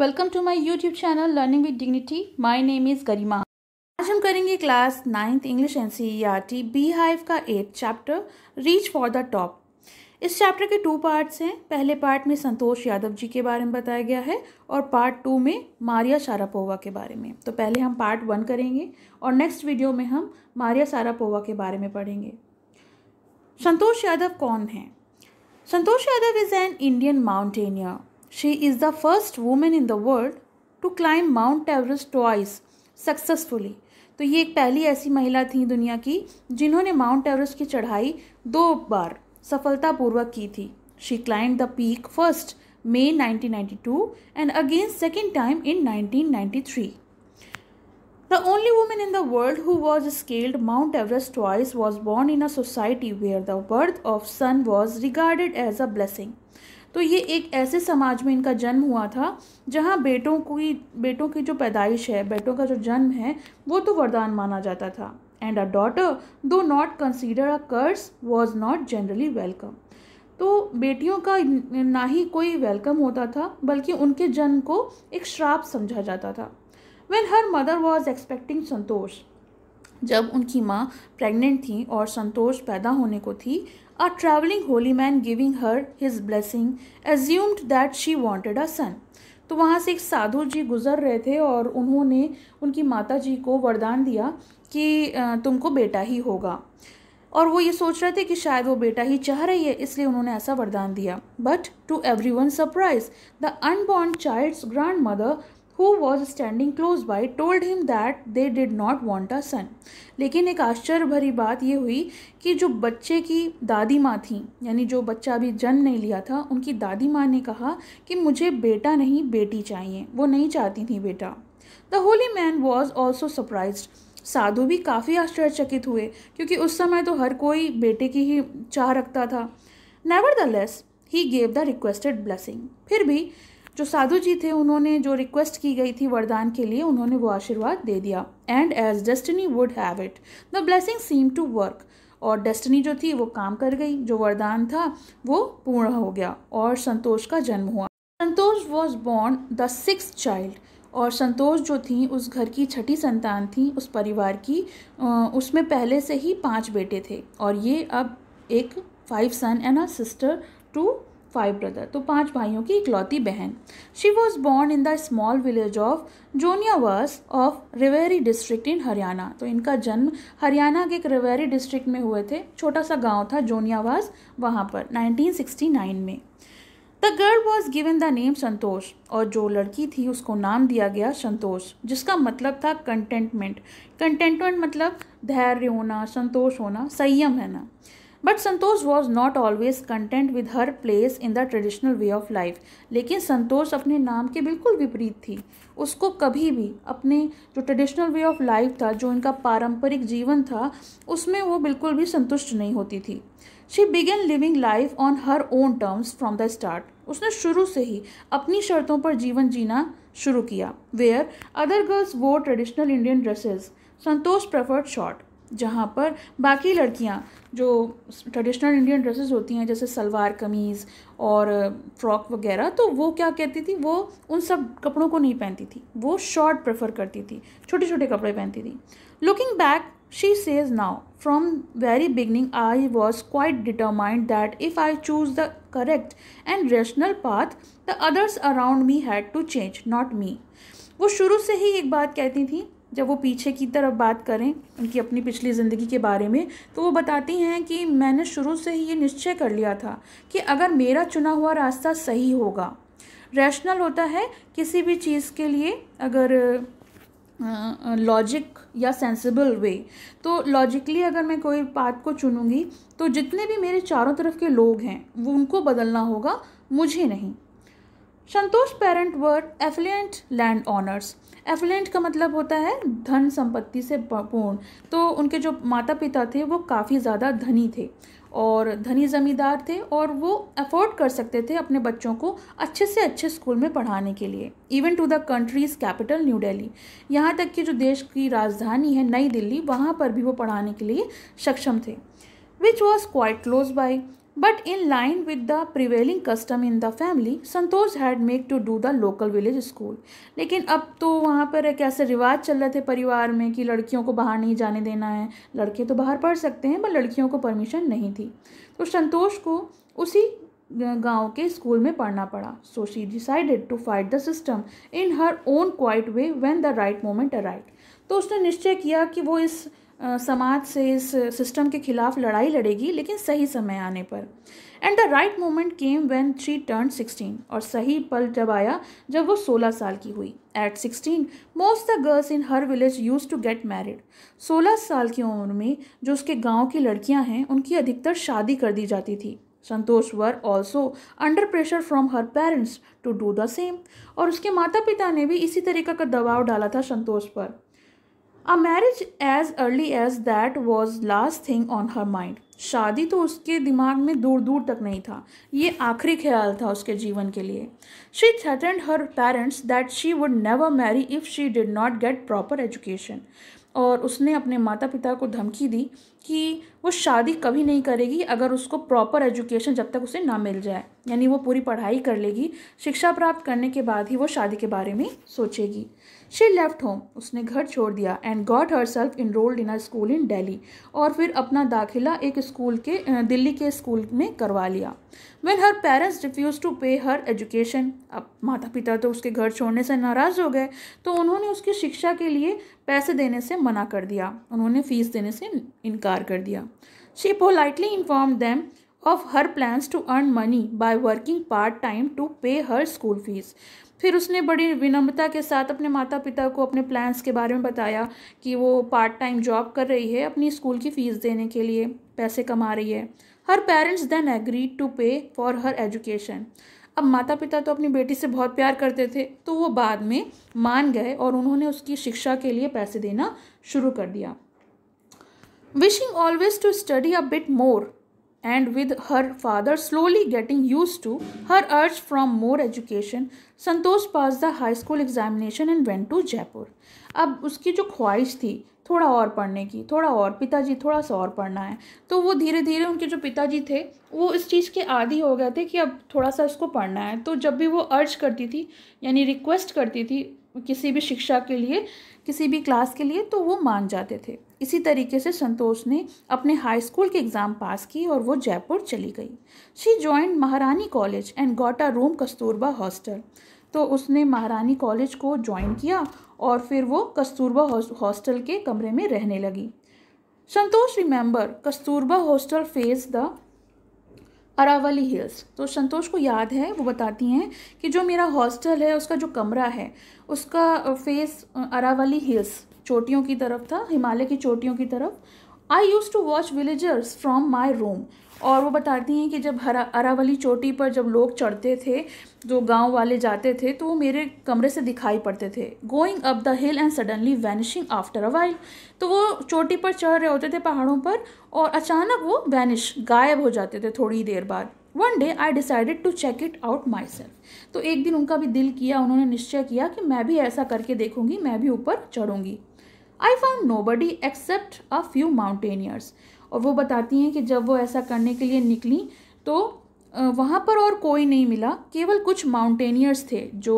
Welcome to my YouTube channel learning with dignity my name is Garima आज हम करेंगे class ninth English N C E R T Beehive का eight chapter reach for the top इस chapter के two parts हैं पहले part में संतोष यादव जी के बारे में बताया गया है और पार्ट टू में मारिया शारापोवा के बारे में तो पहले हम पार्ट वन करेंगे और नेक्स्ट वीडियो में हम मारिया शारापोवा के बारे में पढ़ेंगे संतोष यादव कौन है Santosh Yadav is an Indian mountaineer She is the first woman in the world to climb Mount Everest twice successfully. तो ये एक पहली ऐसी महिला थी दुनिया की जिन्होंने माउंट एवरेस्ट की चढ़ाई दो बार सफलतापूर्वक की थी she climb the peak first May 1992 and again second time in 1993. The only woman in the world who was scaled Mount Everest twice was born in a society where the birth of son was regarded as a blessing. तो ये एक ऐसे समाज में इनका जन्म हुआ था जहाँ बेटों की बेटों की जो पैदाइश है बेटों का जो जन्म है वो तो वरदान माना जाता था and a daughter though not consider a curse was not generally welcome तो बेटियों का ना ही कोई वेलकम होता था बल्कि उनके जन्म को एक श्राप समझा जाता था when her mother was expecting Santosh जब उनकी माँ प्रेग्नेंट थी और संतोष पैदा होने को थी a travelling holy man giving her his blessing assumed that she wanted a son तो वहाँ से एक साधु जी गुजर रहे थे और उन्होंने उनकी माता जी को वरदान दिया कि तुमको बेटा ही होगा और वो ये सोच रहे थे कि शायद वो बेटा ही चाह रही है इसलिए उन्होंने ऐसा वरदान दिया but to everyone surprise the unborn child's grandmother who was standing close by told him that they did not want a son लेकिन एक आश्चर्य भरी बात ये हुई कि जो बच्चे की दादी माँ थी यानी जो बच्चा अभी जन्म नहीं लिया था उनकी दादी माँ ने कहा कि मुझे बेटा नहीं बेटी चाहिए वो नहीं चाहती थी बेटा the holy man was also surprise साधु भी काफ़ी आश्चर्यचकित हुए क्योंकि उस समय तो हर कोई बेटे की ही चाह रखता था nevertheless he gave the requested blessing फिर भी जो साधु जी थे उन्होंने जो रिक्वेस्ट की गई थी वरदान के लिए उन्होंने वो आशीर्वाद दे दिया and as destiny would have it the blessing seem to work और डेस्टिनी जो थी वो काम कर गई जो वरदान था वो पूर्ण हो गया और संतोष का जन्म हुआ Santosh was born the six child और संतोष जो थी उस घर की छठी संतान थी उस परिवार की उसमें पहले से ही पांच बेटे थे और ये अब एक five son and a sister to five brother तो पांच भाइयों की इकलौती बहन she was born in the small village of Joniawas of Rewari district in Haryana तो इनका जन्म हरियाणा के एक रिवेरी डिस्ट्रिक्ट में हुए थे छोटा सा गांव था जोनियावास वहाँ पर 1969 में the girl was given the name Santosh और जो लड़की थी उसको नाम दिया गया संतोष जिसका मतलब था कंटेंटमेंट कंटेंटमेंट मतलब धैर्य होना संतोष होना संयम है ना but Santosh was not always content with her place in the traditional way of life लेकिन संतोष अपने नाम के बिल्कुल विपरीत थी उसको कभी भी अपने जो ट्रेडिशनल वे ऑफ लाइफ था जो इनका पारंपरिक जीवन था उसमें वो बिल्कुल भी संतुष्ट नहीं होती थी she began living life on her own terms from the start उसने शुरू से ही अपनी शर्तों पर जीवन जीना शुरू किया where other girls wore traditional Indian dresses Santosh preferred short जहाँ पर बाकी लड़कियाँ जो ट्रेडिशनल इंडियन ड्रेसेस होती हैं जैसे सलवार कमीज़ और फ्रॉक वगैरह तो वो क्या कहती थी वो उन सब कपड़ों को नहीं पहनती थी वो शॉर्ट प्रेफर करती थी छोटे छोटे कपड़े पहनती थी looking back she says now from very beginning I was quite determined that if I choose the correct and rational path the others around me had to change not me वो शुरू से ही एक बात कहती थी जब वो पीछे की तरफ बात करें उनकी अपनी पिछली ज़िंदगी के बारे में तो वो बताती हैं कि मैंने शुरू से ही ये निश्चय कर लिया था कि अगर मेरा चुना हुआ रास्ता सही होगा रैशनल होता है किसी भी चीज़ के लिए अगर लॉजिक या सेंसिबल वे तो लॉजिकली अगर मैं कोई बात को चुनूँगी तो जितने भी मेरे चारों तरफ के लोग हैं वो उनको बदलना होगा मुझे नहीं Santosh parent were affluent landowners affluent का मतलब होता है धन संपत्ति से पूर्ण तो उनके जो माता पिता थे वो काफ़ी ज़्यादा धनी थे और धनी ज़मींदार थे और वो अफोर्ड कर सकते थे अपने बच्चों को अच्छे से अच्छे स्कूल में पढ़ाने के लिए even to the country's capital New Delhi यहाँ तक कि जो देश की राजधानी है नई दिल्ली वहाँ पर भी वो पढ़ाने के लिए सक्षम थे which was quite close by but in line with the prevailing custom in the family Santosh had make to do the local village school लेकिन अब तो वहाँ पर एक ऐसे रिवाज चल रहे थे परिवार में कि लड़कियों को बाहर नहीं जाने देना है लड़के तो बाहर पढ़ सकते हैं पर लड़कियों को परमिशन नहीं थी तो संतोष को उसी गांव के स्कूल में पढ़ना पड़ा so she decided to fight the system in her own quiet way when the right moment right तो उसने निश्चय किया कि वो इस समाज से इस सिस्टम के खिलाफ लड़ाई लड़ेगी लेकिन सही समय आने पर and the right moment came when she turn sixteen और सही पल जब आया जब वो सोलह साल की हुई at sixteen most the girls in her village use to get married सोलह साल की उम्र में जो उसके गांव की लड़कियां हैं उनकी अधिकतर शादी कर दी जाती थी Santosh were also under pressure from her parents to do the same और उसके माता पिता ने भी इसी तरीका का दबाव डाला था संतोष पर a marriage age early age that was last thing on her mind शादी तो उसके दिमाग में दूर दूर तक नहीं था ये आखिरी ख्याल था उसके जीवन के लिए she threatened her parents that she would never marry if she did not get proper education और उसने अपने माता पिता को धमकी दी कि वो शादी कभी नहीं करेगी अगर उसको प्रॉपर एजुकेशन जब तक उसे ना मिल जाए यानी वो पूरी पढ़ाई कर लेगी शिक्षा प्राप्त करने के बाद ही वो शादी के बारे में सोचेगी शी लेफ्ट होम उसने घर छोड़ दिया and got herself enrolled in a school in Delhi और फिर अपना दाखिला एक स्कूल के दिल्ली के स्कूल में करवा लिया when her parents refuse to pay her education अब माता पिता तो उसके घर छोड़ने से नाराज़ हो गए तो उन्होंने उसकी शिक्षा के लिए पैसे देने से मना कर दिया उन्होंने फ़ीस देने से इनकार कर दिया she politely inform them of her plans to earn money by working part time to pay her school fees फिर उसने बड़ी विनम्रता के साथ अपने माता पिता को अपने प्लान्स के बारे में बताया कि वो पार्ट टाइम जॉब कर रही है अपनी स्कूल की फ़ीस देने के लिए पैसे कमा रही है her parents then agree to pay for her education अब माता पिता तो अपनी बेटी से बहुत प्यार करते थे तो वो बाद में मान गए और उन्होंने उसकी शिक्षा के लिए पैसे देना शुरू कर दिया wishing always to study a bit more and with her father slowly getting use to her urge from more education Santosh pass the high school examination and went to Jaipur अब उसकी जो ख्वाहिश थी थोड़ा और पढ़ने की थोड़ा और पिताजी थोड़ा सा और पढ़ना है तो वो धीरे धीरे उनके जो पिताजी थे वो इस चीज़ के आदि हो गए थे कि अब थोड़ा सा उसको पढ़ना है तो जब भी वो अर्ज करती थी यानी रिक्वेस्ट करती थी किसी भी शिक्षा के लिए किसी भी क्लास के लिए तो वो मान जाते थे इसी तरीके से संतोष ने अपने हाई स्कूल के एग्ज़ाम पास की और वो जयपुर चली गई she join Maharani college and got a room Kasturba hostel तो उसने महारानी कॉलेज को ज्वाइन किया और फिर वो कस्तूरबा हॉस्टल के कमरे में रहने लगी Santosh remember Kasturba hostel face the Aravalli hills तो संतोष को याद है वो बताती हैं कि जो मेरा हॉस्टल है उसका जो कमरा है उसका फेस अरावली हिल्स चोटियों की तरफ था हिमालय की चोटियों की तरफ I use to watch villagers from my room और वो बताती हैं कि जब हरा अरावली चोटी पर जब लोग चढ़ते थे जो गांव वाले जाते थे तो वो मेरे कमरे से दिखाई पड़ते थे going up the hill and suddenly vanishing after a while तो वो चोटी पर चढ़ रहे होते थे पहाड़ों पर और अचानक वो वैनिश गायब हो जाते थे थोड़ी देर बाद one day I decided to check it out myself तो एक दिन उनका भी दिल किया उन्होंने निश्चय किया कि मैं भी ऐसा करके देखूंगी मैं भी ऊपर चढ़ूंगी I found nobody except a few mountaineers और वो बताती हैं कि जब वो ऐसा करने के लिए निकली तो वहाँ पर और कोई नहीं मिला केवल कुछ माउंटेनियर्स थे जो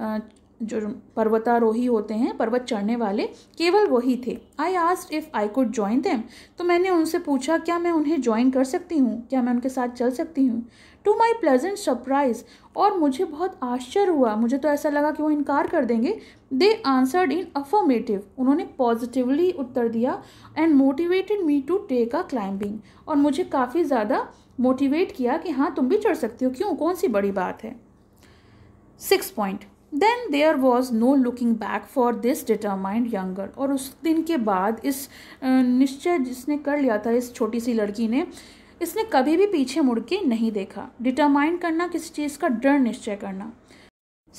जो पर्वतारोही होते हैं पर्वत चढ़ने वाले केवल वही थे I asked if I could join them तो मैंने उनसे पूछा क्या मैं उन्हें ज्वाइन कर सकती हूँ क्या मैं उनके साथ चल सकती हूँ टू माई प्लेजेंट सरप्राइज और मुझे बहुत आश्चर्य हुआ मुझे तो ऐसा लगा कि वो इनकार कर देंगे दे आंसर्ड इन अफर्मेटिव उन्होंने पॉजिटिवली उत्तर दिया and motivated me to take a climbing और मुझे काफ़ी ज़्यादा मोटिवेट किया कि हाँ तुम भी चढ़ सकती हो क्यों कौन सी बड़ी बात है six point then there was no looking back for this determined young girl और उस दिन के बाद इस निश्चय जिसने कर लिया था इस छोटी सी लड़की ने इसने कभी भी पीछे मुड़ के नहीं देखा डिटरमाइन करना किसी चीज़ का दृढ़ निश्चय करना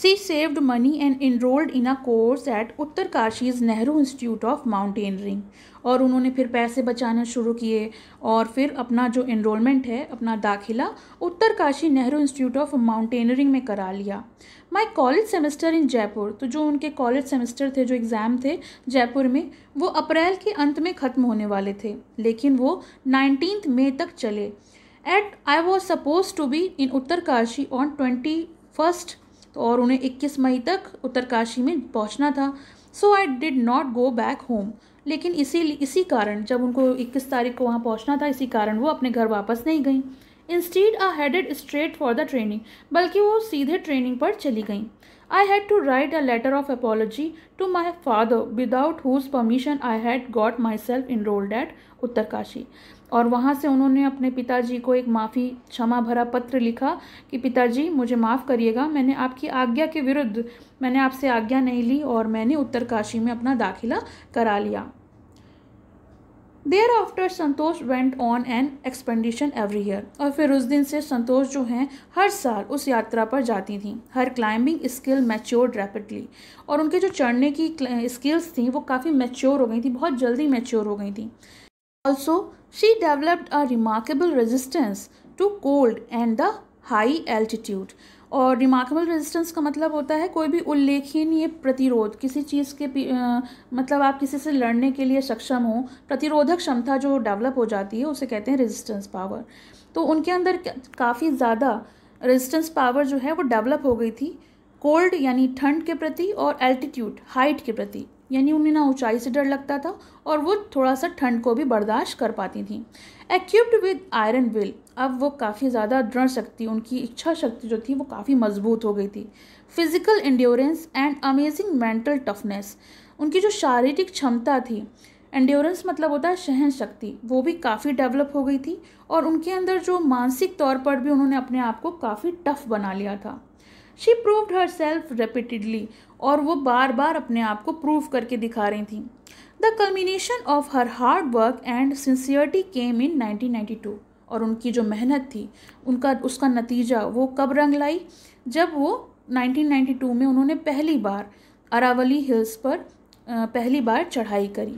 she saved money and enrolled in a course at Uttarkashi's Nehru Institute of Mountaineering और उन्होंने फिर पैसे बचाना शुरू किए और फिर अपना जो इनरोलमेंट है अपना दाखिला Uttar Kashi Nehru Institute of Mountaineering में करा लिया my college semester in Jaipur तो जो उनके कॉलेज सेमेस्टर थे जो एग्ज़ाम थे जयपुर में वो अप्रैल के अंत में ख़त्म होने वाले थे लेकिन वो नाइनटीन मई तक चले at I was suppose to be in Uttarkashi on twenty first और उन्हें इक्कीस मई तक उत्तरकाशी में पहुँचना था so I did not go back home लेकिन इसी इसी कारण जब उनको इक्कीस तारीख को वहाँ पहुँचना था इसी कारण वो अपने घर वापस नहीं गई instead I headed straight for the training बल्कि वो सीधे ट्रेनिंग पर चली गईं I had to write a letter of apology to my father without whose permission I had got myself enrolled at Uttarkashi और वहाँ से उन्होंने अपने पिताजी को एक माफ़ी क्षमा भरा पत्र लिखा कि पिताजी मुझे माफ़ करिएगा मैंने आपकी आज्ञा के विरुद्ध मैंने आपसे आज्ञा नहीं ली और मैंने उत्तरकाशी में अपना दाखिला करा लिया thereafter Santosh went on an expedition every year और फिर उस दिन से संतोष जो हैं हर साल उस यात्रा पर जाती थी her climbing skill matured rapidly और उनके जो चढ़ने की स्किल्स थी वो काफ़ी मैच्योर हो गई थी बहुत जल्दी मैच्योर हो गई थी also she developed a remarkable resistance to cold and the high altitude और रिमार्केबल रेजिस्टेंस का मतलब होता है कोई भी उल्लेखनीय प्रतिरोध किसी चीज़ के आ, मतलब आप किसी से लड़ने के लिए सक्षम हो प्रतिरोधक क्षमता जो डेवलप हो जाती है उसे कहते हैं रेजिस्टेंस पावर तो उनके अंदर काफ़ी ज़्यादा रेजिस्टेंस पावर जो है वो डेवलप हो गई थी कोल्ड यानी ठंड के प्रति और एल्टीट्यूड हाइट के प्रति यानी उन्हें ना ऊंचाई से डर लगता था और वो थोड़ा सा ठंड को भी बर्दाश्त कर पाती थी एक्यूप्ड विद आयरन विल अब वो काफ़ी ज़्यादा दृढ़ शक्ति उनकी इच्छा शक्ति जो थी वो काफ़ी मजबूत हो गई थी physical endurance and amazing mental toughness उनकी जो शारीरिक क्षमता थी एंड्योरेंस मतलब होता है सहन शक्ति वो भी काफ़ी डेवलप हो गई थी और उनके अंदर जो मानसिक तौर पर भी उन्होंने अपने आप को काफ़ी टफ बना लिया था she proved herself repeatedly और वो बार बार अपने आप को प्रूव करके दिखा रही थी the culmination of her hard work and sincerity came in 1992 और उनकी जो मेहनत थी उनका उसका नतीजा वो कब रंग लाई जब वो 1992 में उन्होंने पहली बार अरावली हिल्स पर पहली बार चढ़ाई करी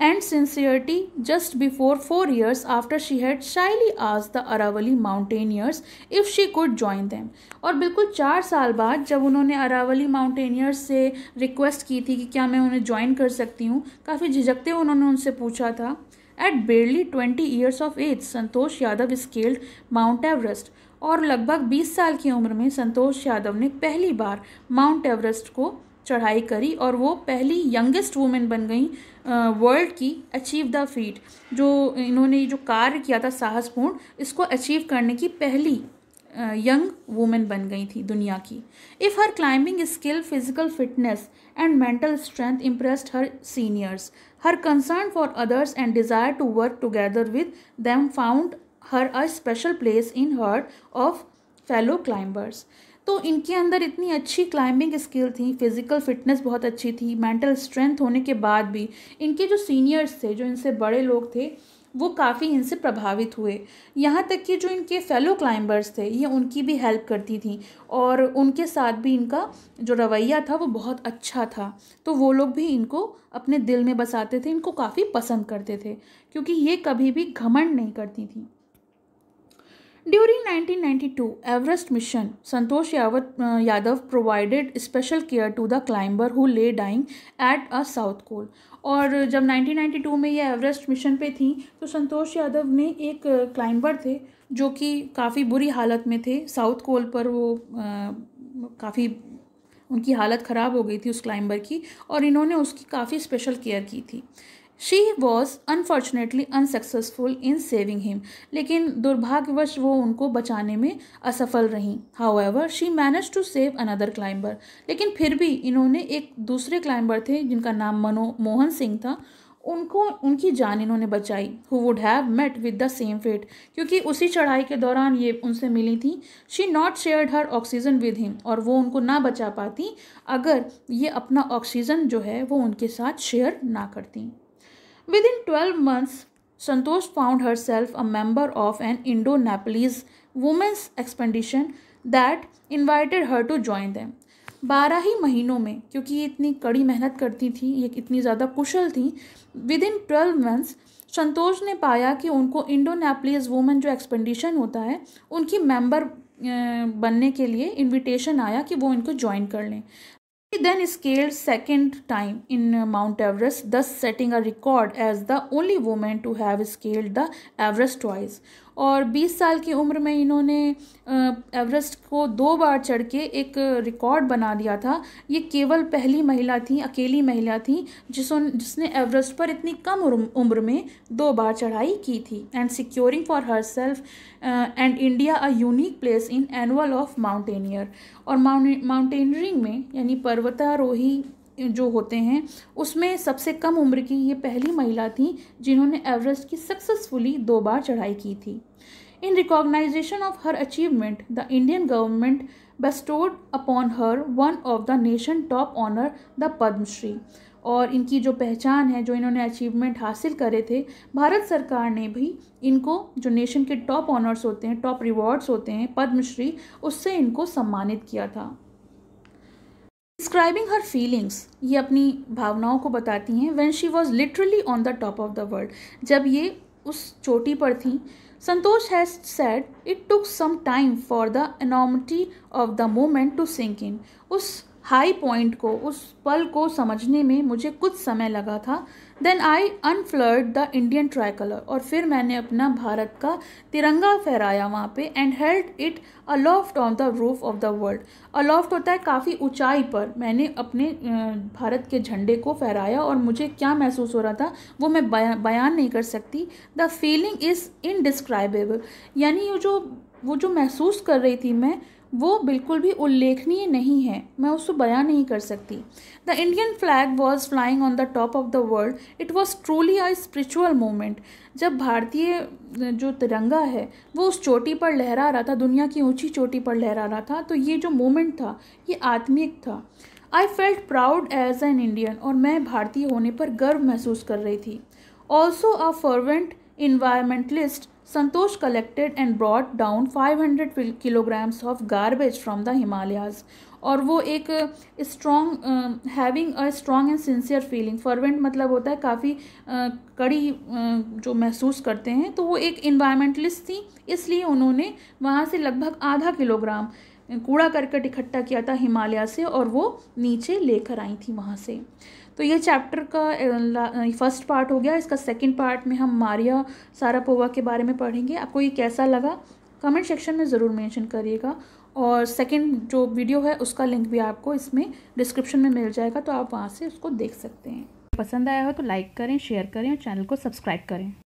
and sincerity just before four years after she had shyly आज the Aravalli mountaineers if she could join them. और बिल्कुल चार साल बाद जब उन्होंने अरावली माउंटेनियर्स से रिक्वेस्ट की थी कि क्या मैं उन्हें ज्वाइन कर सकती हूँ काफ़ी झिझकते हुए उन्होंने उनसे पूछा था at barely twenty years of age Santosh Yadav scaled Mount Everest और लगभग बीस साल की उम्र में संतोष यादव ने पहली बार माउंट एवरेस्ट को चढ़ाई करी और वो पहली यंगेस्ट वुमेन बन गई वर्ल्ड की अचीव द फीट जो इन्होंने जो कार्य किया था साहसपूर्ण इसको अचीव करने की पहली यंग वुमेन बन गई थी दुनिया की if her climbing skill physical fitness and mental strength impressed her seniors her concern for others and desire to work together with them found her a special place in heart of fellow climbers तो इनके अंदर इतनी अच्छी climbing skill थी physical fitness बहुत अच्छी थी mental strength होने के बाद भी इनके जो सीनियर्स थे जो इनसे बड़े लोग थे वो काफ़ी इनसे प्रभावित हुए यहाँ तक कि जो इनके फेलो क्लाइंबर्स थे ये उनकी भी हेल्प करती थी और उनके साथ भी इनका जो रवैया था वो बहुत अच्छा था तो वो लोग भी इनको अपने दिल में बसाते थे इनको काफ़ी पसंद करते थे क्योंकि ये कभी भी घमंड नहीं करती थी During 1992 Everest mission, Santosh uh, Yadav provided special care to the climber who lay dying at a south कोल और जब 1992 में ये एवरेस्ट मिशन पे थी तो संतोष यादव ने एक क्लाइंबर uh, थे जो कि काफ़ी बुरी हालत में थे साउथ कोल पर वो uh, काफ़ी उनकी हालत ख़राब हो गई थी उस क्लाइंबर की और इन्होंने उसकी काफ़ी स्पेशल केयर की थी she was unfortunately unsuccessful in saving him लेकिन दुर्भाग्यवश वो उनको बचाने में असफल रहीं however she manage to save another climber लेकिन फिर भी इन्होंने एक दूसरे क्लाइंबर थे जिनका नाम मनो मोहन सिंह था उनको उनकी जान इन्होंने बचाई who would have met with the same fate क्योंकि उसी चढ़ाई के दौरान ये उनसे मिली थी she not shared her oxygen with him और वो उनको ना बचा पाती अगर ये अपना ऑक्सीजन जो है वो उनके साथ शेयर ना करती Within 12 months, Santosh found herself a member of an Indo Nepalese women's expedition that invited her to join them. बारह ही महीनों में क्योंकि ये इतनी कड़ी मेहनत करती थी ये इतनी ज़्यादा कुशल थी within twelve months Santosh ने पाया कि उनको इंडो नेपलीज वूमेन जो एक्सपेंडिशन होता है उनकी मेंबर बनने के लिए इनविटेशन आया कि वो इनको ज्वाइन कर लें He then scaled second time in Mount Everest, thus setting a record as the only woman to have scaled the Everest twice. और 20 साल की उम्र में इन्होंने एवरेस्ट को दो बार चढ़ के एक रिकॉर्ड बना दिया था ये केवल पहली महिला थी अकेली महिला थी जिस जिसने एवरेस्ट पर इतनी कम उम्र में दो बार चढ़ाई की थी and securing for herself and India a unique place in annals of mountaineer और माउंटेनियरिंग में यानी पर पर्वतारोही जो होते हैं उसमें सबसे कम उम्र की ये पहली महिला थी जिन्होंने एवरेस्ट की सक्सेसफुली दो बार चढ़ाई की थी in recognition of her achievement the Indian government bestowed upon her one of the nation top honour the Padmashri और इनकी जो पहचान है जो इन्होंने अचीवमेंट हासिल करे थे भारत सरकार ने भी इनको जो नेशन के टॉप ऑनर्स होते हैं टॉप रिवॉर्ड्स होते हैं पद्मश्री उससे इनको सम्मानित किया था डिस्क्राइबिंग हर फीलिंग्स ये अपनी भावनाओं को बताती हैं when she was literally on the top of the world जब ये उस चोटी पर थी Santosh has said it took some time for the enormity of the moment to sink in उस हाई पॉइंट को उस पल को समझने में मुझे कुछ समय लगा था then I unfurled the Indian tricolour और फिर मैंने अपना भारत का तिरंगा फहराया वहाँ पे and held it aloft on the roof of the world aloft होता है काफ़ी ऊंचाई पर मैंने अपने भारत के झंडे को फहराया और मुझे क्या महसूस हो रहा था वो मैं बया, बयान नहीं कर सकती द फीलिंग इज़ इनडिस्क्राइबेबल यानी वो जो वो जो महसूस कर रही थी मैं वो बिल्कुल भी उल्लेखनीय नहीं है मैं उसको बयां नहीं कर सकती the Indian flag was flying on the top of the world it was truly a spiritual moment जब भारतीय जो तिरंगा है वो उस चोटी पर लहरा रहा था दुनिया की ऊंची चोटी पर लहरा रहा था तो ये जो मोमेंट था ये आत्मिक था I felt proud as an Indian और मैं भारतीय होने पर गर्व महसूस कर रही थी also a fervent environmentalist Santosh collected and brought down 500 kilograms of garbage from the Himalayas और वो एक strong having a strong and sincere feeling fervent मतलब होता है काफ़ी uh, कड़ी uh, जो महसूस करते हैं तो वो एक इन्वायरमेंटलिस्ट थी इसलिए उन्होंने वहाँ से लगभग आधा किलोग्राम uh, कूड़ा करकट इकट्ठा किया था हिमालय से और वो नीचे लेकर आई थी वहाँ से तो ये चैप्टर का फर्स्ट पार्ट हो गया इसका सेकंड पार्ट में हम मारिया सारापोवा के बारे में पढ़ेंगे आपको ये कैसा लगा कमेंट सेक्शन में ज़रूर मेंशन करिएगा और सेकंड जो वीडियो है उसका लिंक भी आपको इसमें डिस्क्रिप्शन में मिल जाएगा तो आप वहाँ से उसको देख सकते हैं पसंद आया हो तो लाइक करें शेयर करें और चैनल को सब्सक्राइब करें